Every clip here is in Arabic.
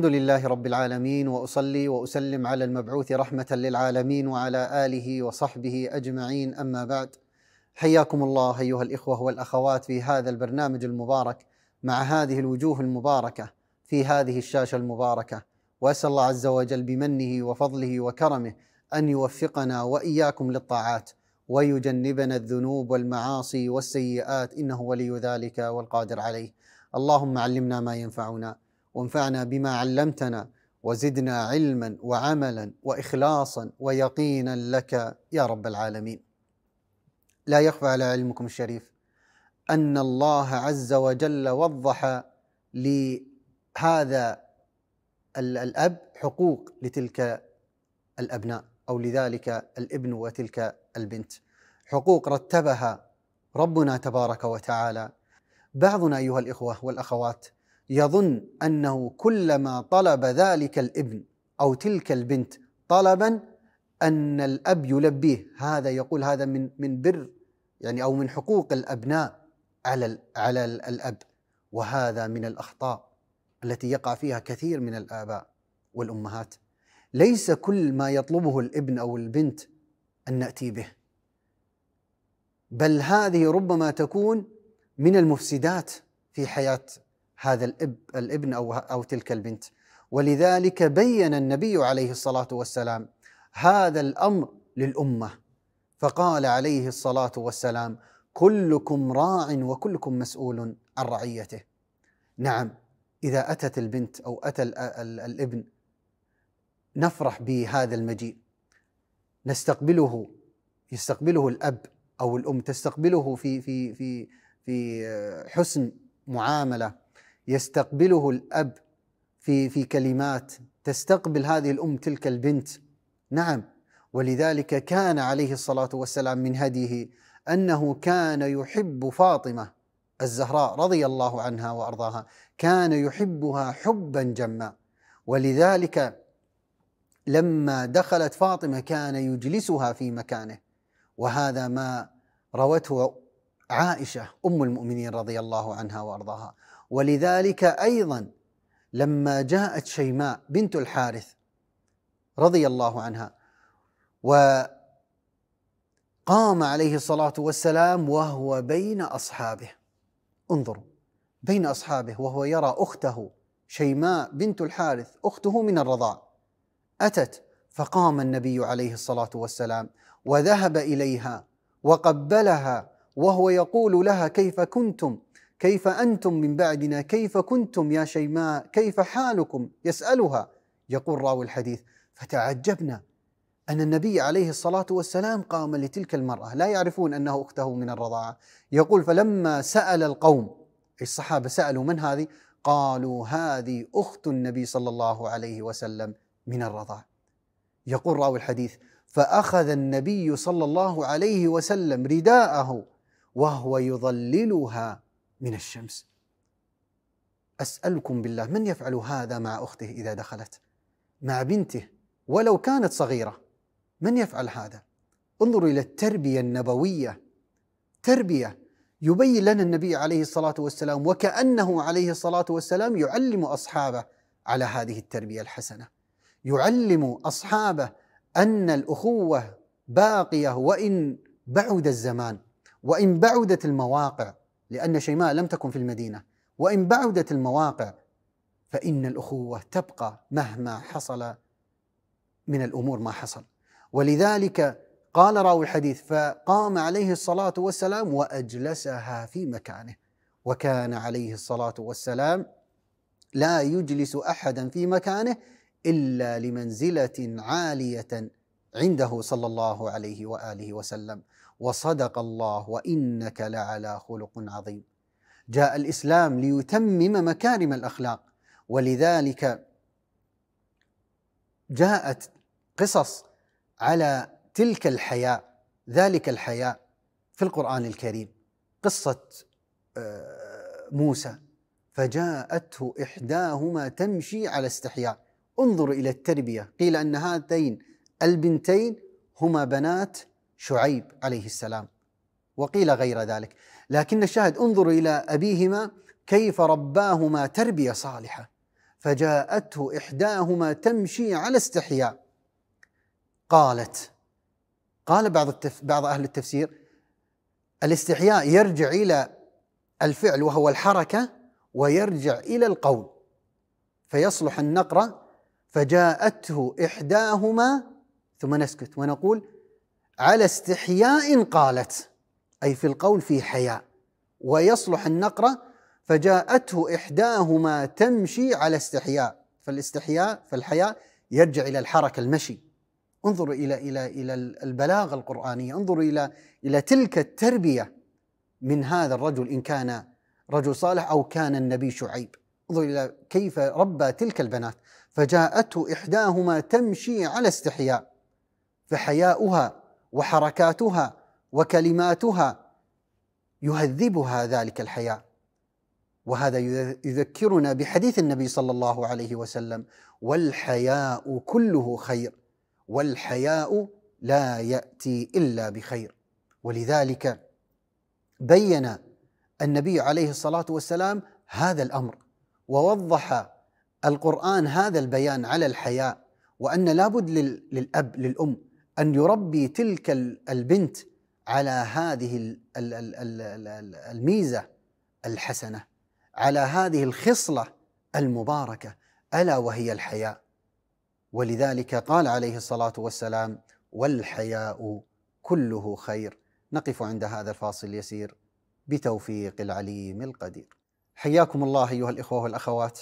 الحمد لله رب العالمين واصلي واسلم على المبعوث رحمه للعالمين وعلى اله وصحبه اجمعين اما بعد حياكم الله ايها الاخوه والاخوات في هذا البرنامج المبارك مع هذه الوجوه المباركه في هذه الشاشه المباركه واسال الله عز وجل بمنه وفضله وكرمه ان يوفقنا واياكم للطاعات ويجنبنا الذنوب والمعاصي والسيئات انه ولي ذلك والقادر عليه اللهم علمنا ما ينفعنا وانفعنا بما علمتنا وزدنا علما وعملا واخلاصا ويقينا لك يا رب العالمين. لا يخفى على علمكم الشريف ان الله عز وجل وضح لهذا الاب حقوق لتلك الابناء او لذلك الابن وتلك البنت. حقوق رتبها ربنا تبارك وتعالى. بعضنا ايها الاخوه والاخوات يظن انه كلما طلب ذلك الابن او تلك البنت طلبا ان الاب يلبيه هذا يقول هذا من من بر يعني او من حقوق الابناء على على الاب وهذا من الاخطاء التي يقع فيها كثير من الاباء والامهات ليس كل ما يطلبه الابن او البنت ان ناتي به بل هذه ربما تكون من المفسدات في حياه هذا الاب الابن او او تلك البنت ولذلك بين النبي عليه الصلاه والسلام هذا الامر للامه فقال عليه الصلاه والسلام كلكم راع وكلكم مسؤول عن رعيته نعم اذا اتت البنت او اتى الابن نفرح بهذا المجيء نستقبله يستقبله الاب او الام تستقبله في في في في حسن معامله يستقبله الاب في في كلمات تستقبل هذه الام تلك البنت نعم ولذلك كان عليه الصلاه والسلام من هديه انه كان يحب فاطمه الزهراء رضي الله عنها وارضاها كان يحبها حبا جما ولذلك لما دخلت فاطمه كان يجلسها في مكانه وهذا ما روته عائشه ام المؤمنين رضي الله عنها وارضاها ولذلك ايضا لما جاءت شيماء بنت الحارث رضي الله عنها وقام عليه الصلاه والسلام وهو بين اصحابه انظروا بين اصحابه وهو يرى اخته شيماء بنت الحارث اخته من الرضاع اتت فقام النبي عليه الصلاه والسلام وذهب اليها وقبلها وهو يقول لها كيف كنتم كيف أنتم من بعدنا كيف كنتم يا شيماء كيف حالكم يسألها يقول راوي الحديث فتعجبنا أن النبي عليه الصلاة والسلام قام لتلك المرأة لا يعرفون أنه أخته من الرضاعة يقول فلما سأل القوم الصحابة سألوا من هذه قالوا هذه أخت النبي صلى الله عليه وسلم من الرضاعة يقول راوي الحديث فأخذ النبي صلى الله عليه وسلم رداءه وهو يظللها من الشمس اسالكم بالله من يفعل هذا مع اخته اذا دخلت مع بنته ولو كانت صغيره من يفعل هذا انظروا الى التربيه النبويه تربيه يبين لنا النبي عليه الصلاه والسلام وكانه عليه الصلاه والسلام يعلم اصحابه على هذه التربيه الحسنه يعلم اصحابه ان الاخوه باقيه وان بعد الزمان وان بعدت المواقع لأن شيماء لم تكن في المدينة وإن بعدت المواقع فإن الأخوة تبقى مهما حصل من الأمور ما حصل ولذلك قال راوي الحديث فقام عليه الصلاة والسلام وأجلسها في مكانه وكان عليه الصلاة والسلام لا يجلس أحدا في مكانه إلا لمنزلة عالية عنده صلى الله عليه وآله وسلم وصدق الله وانك لعلى خلق عظيم. جاء الاسلام ليتمم مكارم الاخلاق ولذلك جاءت قصص على تلك الحياء ذلك الحياء في القران الكريم قصه آه، موسى فجاءته احداهما تمشي على استحياء انظر الى التربيه قيل ان هاتين البنتين هما بنات شعيب عليه السلام وقيل غير ذلك لكن الشاهد انظروا إلى أبيهما كيف رباهما تربية صالحة فجاءته إحداهما تمشي على استحياء قالت قال بعض التف... بعض أهل التفسير الاستحياء يرجع إلى الفعل وهو الحركة ويرجع إلى القول فيصلح النقرة فجاءته إحداهما ثم نسكت ونقول على استحياء قالت أي في القول في حياء ويصلح النقرة فجاءته إحداهما تمشي على استحياء فالاستحياء فالحياء يرجع إلى الحركة المشي انظروا إلى إلى إلى البلاغة القرآنية انظروا إلى إلى تلك التربية من هذا الرجل إن كان رجل صالح أو كان النبي شعيب انظر إلى كيف ربى تلك البنات فجاءته إحداهما تمشي على استحياء فحياؤها وحركاتها وكلماتها يهذبها ذلك الحياء وهذا يذكرنا بحديث النبي صلى الله عليه وسلم والحياء كله خير والحياء لا ياتي الا بخير ولذلك بين النبي عليه الصلاه والسلام هذا الامر ووضح القران هذا البيان على الحياء وان لابد للاب للام ان يربي تلك البنت على هذه الميزه الحسنه على هذه الخصله المباركه الا وهي الحياء ولذلك قال عليه الصلاه والسلام والحياء كله خير نقف عند هذا الفاصل اليسير بتوفيق العليم القدير حياكم الله ايها الاخوه والاخوات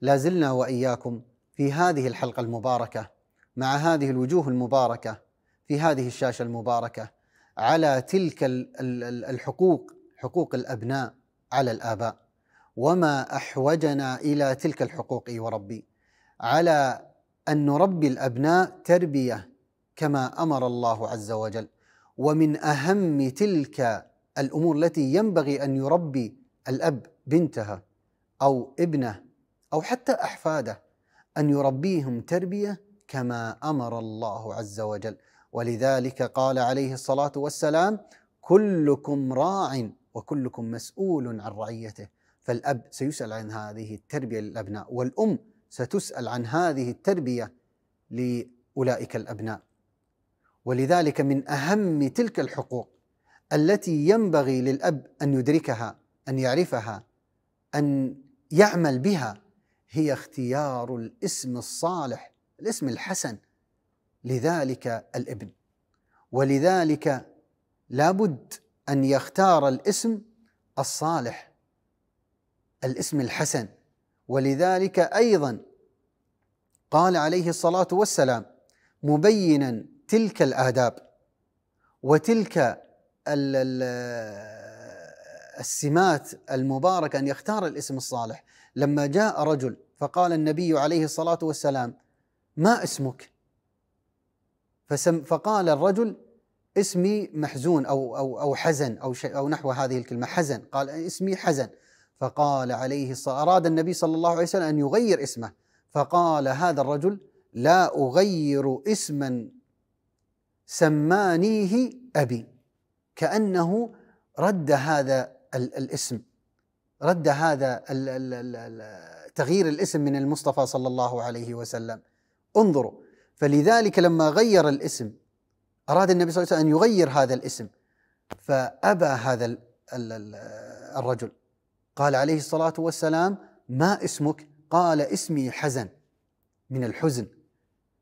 لا زلنا واياكم في هذه الحلقه المباركه مع هذه الوجوه المباركه في هذه الشاشه المباركه على تلك الحقوق حقوق الابناء على الاباء وما احوجنا الى تلك الحقوق اي وربي على ان نربي الابناء تربيه كما امر الله عز وجل ومن اهم تلك الامور التي ينبغي ان يربي الاب بنتها او ابنه او حتى احفاده ان يربيهم تربيه كما امر الله عز وجل ولذلك قال عليه الصلاه والسلام كلكم راع وكلكم مسؤول عن رعيته فالاب سيسال عن هذه التربيه للابناء والام ستسال عن هذه التربيه لاولئك الابناء ولذلك من اهم تلك الحقوق التي ينبغي للاب ان يدركها ان يعرفها ان يعمل بها هي اختيار الاسم الصالح الاسم الحسن لذلك الابن ولذلك لابد ان يختار الاسم الصالح الاسم الحسن ولذلك ايضا قال عليه الصلاه والسلام مبينا تلك الاداب وتلك السمات المباركه ان يختار الاسم الصالح لما جاء رجل فقال النبي عليه الصلاه والسلام ما اسمك فسم فقال الرجل اسمي محزون أو, أو, أو حزن أو, أو نحو هذه الكلمة حزن قال اسمي حزن فقال عليه الصلاة أراد النبي صلى الله عليه وسلم أن يغير اسمه فقال هذا الرجل لا أغير اسما سمانيه أبي كأنه رد هذا الاسم رد هذا تغيير الاسم من المصطفى صلى الله عليه وسلم انظروا فلذلك لما غير الاسم أراد النبي صلى الله عليه وسلم أن يغير هذا الاسم فأبى هذا الرجل قال عليه الصلاة والسلام ما اسمك؟ قال اسمي حزن من الحزن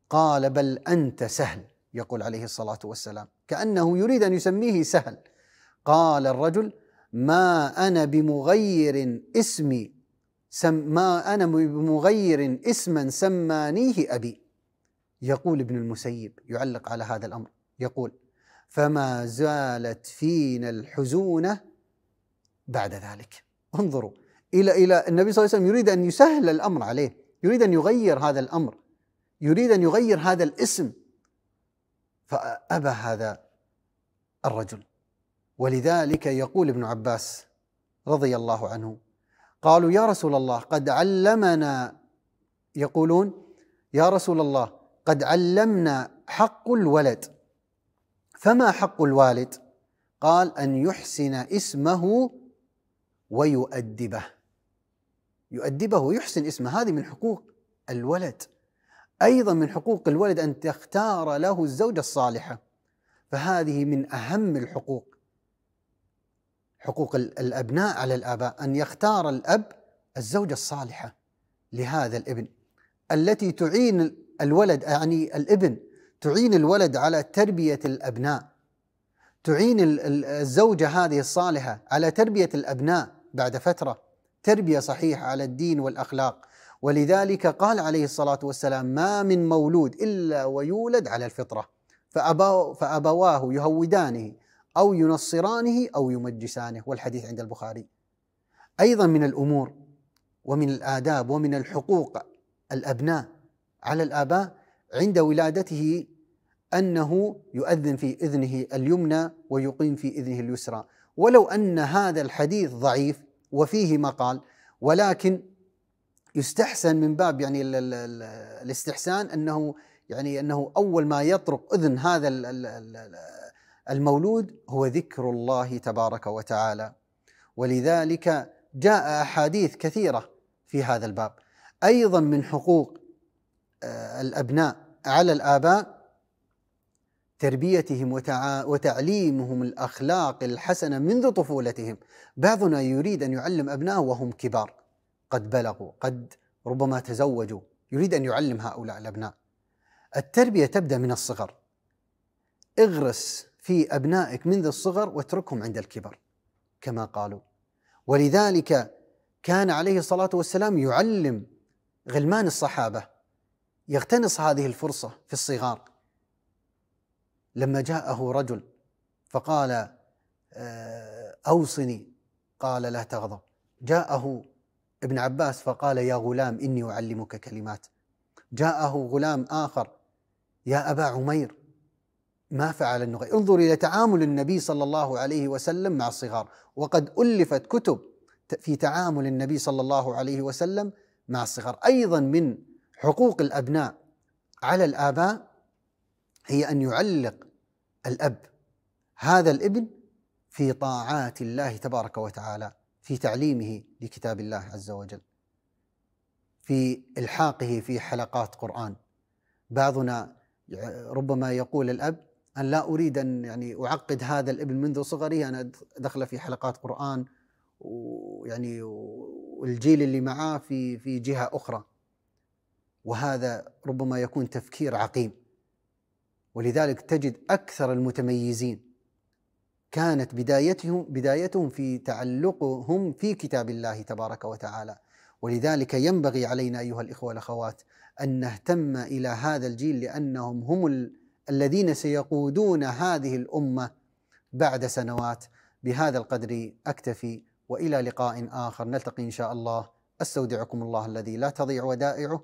قال بل أنت سهل يقول عليه الصلاة والسلام كأنه يريد أن يسميه سهل قال الرجل ما أنا بمغير اسمي سم ما أنا بمغير اسما سمانيه أبي يقول ابن المسيب يعلق على هذا الامر يقول فما زالت فينا الحزونه بعد ذلك انظروا الى الى النبي صلى الله عليه وسلم يريد ان يسهل الامر عليه يريد ان يغير هذا الامر يريد ان يغير هذا الاسم فابى هذا الرجل ولذلك يقول ابن عباس رضي الله عنه قالوا يا رسول الله قد علمنا يقولون يا رسول الله قد علمنا حق الولد فما حق الوالد قال ان يحسن اسمه ويؤدبه يؤدبه ويحسن اسمه هذه من حقوق الولد ايضا من حقوق الولد ان تختار له الزوجه الصالحه فهذه من اهم الحقوق حقوق الابناء على الاباء ان يختار الاب الزوجه الصالحه لهذا الابن التي تعين الولد يعني الابن تعين الولد على تربية الأبناء تعين الزوجة هذه الصالحة على تربية الأبناء بعد فترة تربية صحيحة على الدين والأخلاق ولذلك قال عليه الصلاة والسلام ما من مولود إلا ويولد على الفطرة فأبواه يهودانه أو ينصرانه أو يمجسانه والحديث عند البخاري أيضا من الأمور ومن الآداب ومن الحقوق الأبناء على الآباء عند ولادته أنه يؤذن في إذنه اليمنى ويقيم في إذنه اليسرى ولو أن هذا الحديث ضعيف وفيه مقال ولكن يستحسن من باب يعني الاستحسان أنه يعني أنه أول ما يطرق أذن هذا المولود هو ذكر الله تبارك وتعالى ولذلك جاء أحاديث كثيرة في هذا الباب أيضا من حقوق آه، الأبناء على الآباء تربيتهم وتعليمهم الأخلاق الحسنة منذ طفولتهم بعضنا يريد أن يعلم أبناء وهم كبار قد بلغوا قد ربما تزوجوا يريد أن يعلم هؤلاء الأبناء التربية تبدأ من الصغر اغرس في أبنائك منذ الصغر واتركهم عند الكبر كما قالوا ولذلك كان عليه الصلاة والسلام يعلم غلمان الصحابة يغتنص هذه الفرصة في الصغار لما جاءه رجل فقال آه، أوصني قال لا تغضب جاءه ابن عباس فقال يا غلام إني أعلمك كلمات جاءه غلام آخر يا أبا عمير ما فعل النغير انظر إلى تعامل النبي صلى الله عليه وسلم مع الصغار وقد ألفت كتب في تعامل النبي صلى الله عليه وسلم مع الصغار أيضا من حقوق الأبناء على الآباء هي أن يعلق الأب هذا الابن في طاعات الله تبارك وتعالى في تعليمه لكتاب الله عز وجل في الحاقه في حلقات قران بعضنا ربما يقول الاب ان لا اريد ان يعني اعقد هذا الابن منذ صغري انا دخل في حلقات قران ويعني والجيل اللي معاه في في جهه اخرى وهذا ربما يكون تفكير عقيم ولذلك تجد اكثر المتميزين كانت بدايتهم بدايتهم في تعلقهم في كتاب الله تبارك وتعالى ولذلك ينبغي علينا ايها الاخوه والاخوات ان نهتم الى هذا الجيل لانهم هم الذين سيقودون هذه الامه بعد سنوات بهذا القدر اكتفي والى لقاء اخر نلتقي ان شاء الله استودعكم الله الذي لا تضيع ودائعه